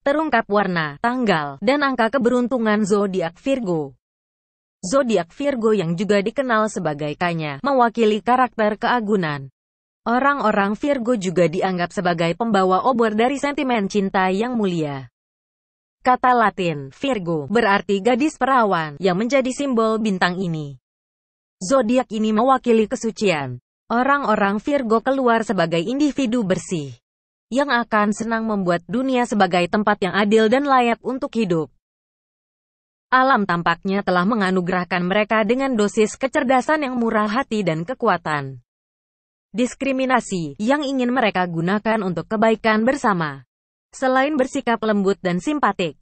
terungkap warna, tanggal, dan angka keberuntungan zodiak Virgo. Zodiak Virgo yang juga dikenal sebagai Kanya, mewakili karakter keagunan. Orang-orang Virgo juga dianggap sebagai pembawa obor dari sentimen cinta yang mulia. Kata Latin, Virgo, berarti gadis perawan, yang menjadi simbol bintang ini. Zodiak ini mewakili kesucian. Orang-orang Virgo keluar sebagai individu bersih yang akan senang membuat dunia sebagai tempat yang adil dan layak untuk hidup. Alam tampaknya telah menganugerahkan mereka dengan dosis kecerdasan yang murah hati dan kekuatan. Diskriminasi yang ingin mereka gunakan untuk kebaikan bersama. Selain bersikap lembut dan simpatik,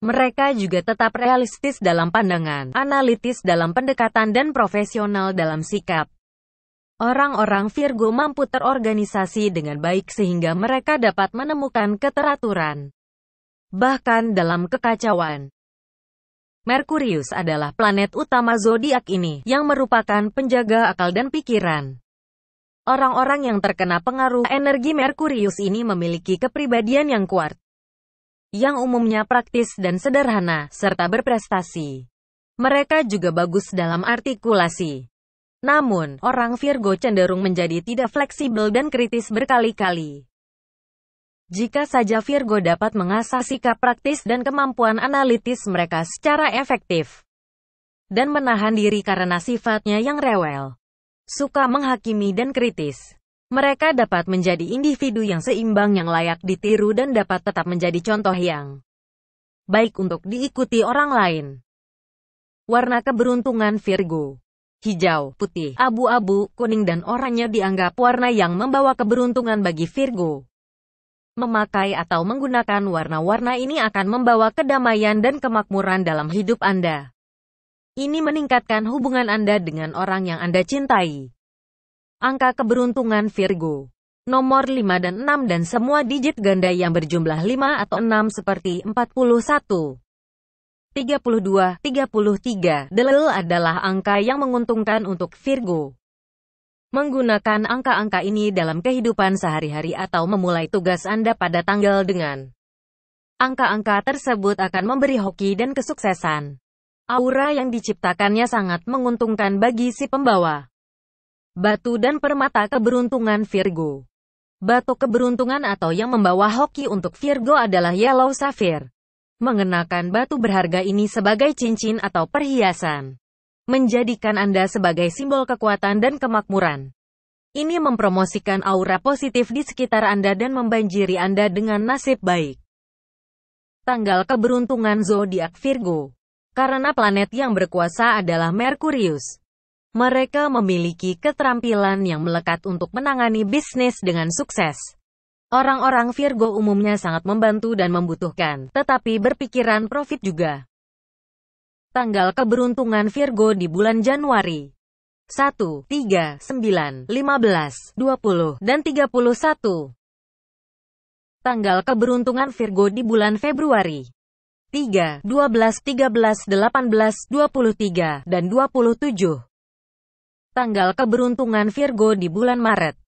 mereka juga tetap realistis dalam pandangan, analitis dalam pendekatan dan profesional dalam sikap. Orang-orang Virgo mampu terorganisasi dengan baik sehingga mereka dapat menemukan keteraturan. Bahkan dalam kekacauan. Merkurius adalah planet utama zodiak ini, yang merupakan penjaga akal dan pikiran. Orang-orang yang terkena pengaruh energi Merkurius ini memiliki kepribadian yang kuat, yang umumnya praktis dan sederhana, serta berprestasi. Mereka juga bagus dalam artikulasi, namun, orang Virgo cenderung menjadi tidak fleksibel dan kritis berkali-kali. Jika saja Virgo dapat mengasah sikap praktis dan kemampuan analitis mereka secara efektif dan menahan diri karena sifatnya yang rewel, suka menghakimi dan kritis. Mereka dapat menjadi individu yang seimbang yang layak ditiru dan dapat tetap menjadi contoh yang baik untuk diikuti orang lain. Warna keberuntungan Virgo hijau, putih, abu-abu, kuning dan oranye dianggap warna yang membawa keberuntungan bagi Virgo. Memakai atau menggunakan warna-warna ini akan membawa kedamaian dan kemakmuran dalam hidup Anda. Ini meningkatkan hubungan Anda dengan orang yang Anda cintai. Angka keberuntungan Virgo Nomor 5 dan 6 dan semua digit ganda yang berjumlah 5 atau 6 seperti 41. 32, 33. Delel adalah angka yang menguntungkan untuk Virgo. Menggunakan angka-angka ini dalam kehidupan sehari-hari atau memulai tugas Anda pada tanggal dengan angka-angka tersebut akan memberi hoki dan kesuksesan. Aura yang diciptakannya sangat menguntungkan bagi si pembawa. Batu dan permata keberuntungan Virgo. Batu keberuntungan atau yang membawa hoki untuk Virgo adalah Yellow Sapphire. Mengenakan batu berharga ini sebagai cincin atau perhiasan. Menjadikan Anda sebagai simbol kekuatan dan kemakmuran. Ini mempromosikan aura positif di sekitar Anda dan membanjiri Anda dengan nasib baik. Tanggal keberuntungan zodiak Virgo. Karena planet yang berkuasa adalah Merkurius. Mereka memiliki keterampilan yang melekat untuk menangani bisnis dengan sukses. Orang-orang Virgo umumnya sangat membantu dan membutuhkan, tetapi berpikiran profit juga. Tanggal keberuntungan Virgo di bulan Januari 1, 3, 9, 15, 20, dan 31. Tanggal keberuntungan Virgo di bulan Februari 3, 12, 13, 18, 23, dan 27. Tanggal keberuntungan Virgo di bulan Maret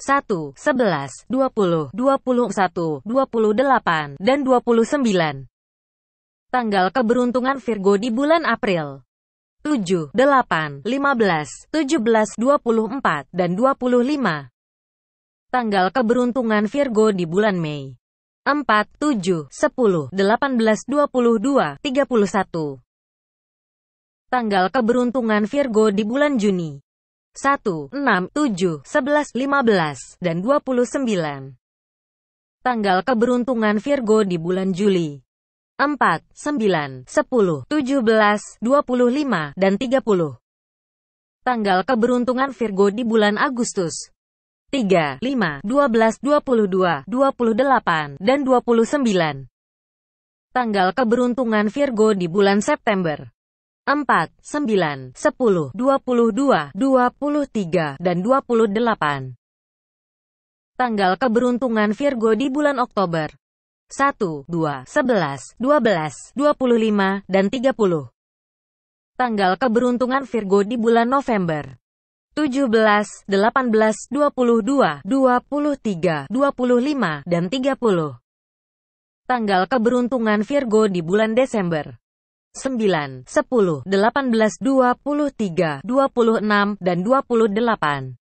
1, 11, 20, 21, 28, dan 29. Tanggal keberuntungan Virgo di bulan April. 7, 8, 15, 17, 24, dan 25. Tanggal keberuntungan Virgo di bulan Mei. 4, 7, 10, 18, 22, 31. Tanggal keberuntungan Virgo di bulan Juni. 1, 6, 7, 11, 15, dan 29. Tanggal keberuntungan Virgo di bulan Juli. 4, 9, 10, 17, 25, dan 30. Tanggal keberuntungan Virgo di bulan Agustus. 3, 5, 12, 22, 28, dan 29. Tanggal keberuntungan Virgo di bulan September. 4, 9, 10, 22, 23, dan 28. Tanggal keberuntungan Virgo di bulan Oktober. 1, 2, 11, 12, 25, dan 30. Tanggal keberuntungan Virgo di bulan November. 17, 18, 22, 23, 25, dan 30. Tanggal keberuntungan Virgo di bulan Desember. 9, 10, 18, 23, 26, dan 28.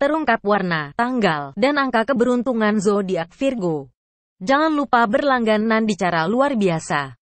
Terungkap warna, tanggal, dan angka keberuntungan zodiak Virgo. Jangan lupa berlangganan di cara luar biasa.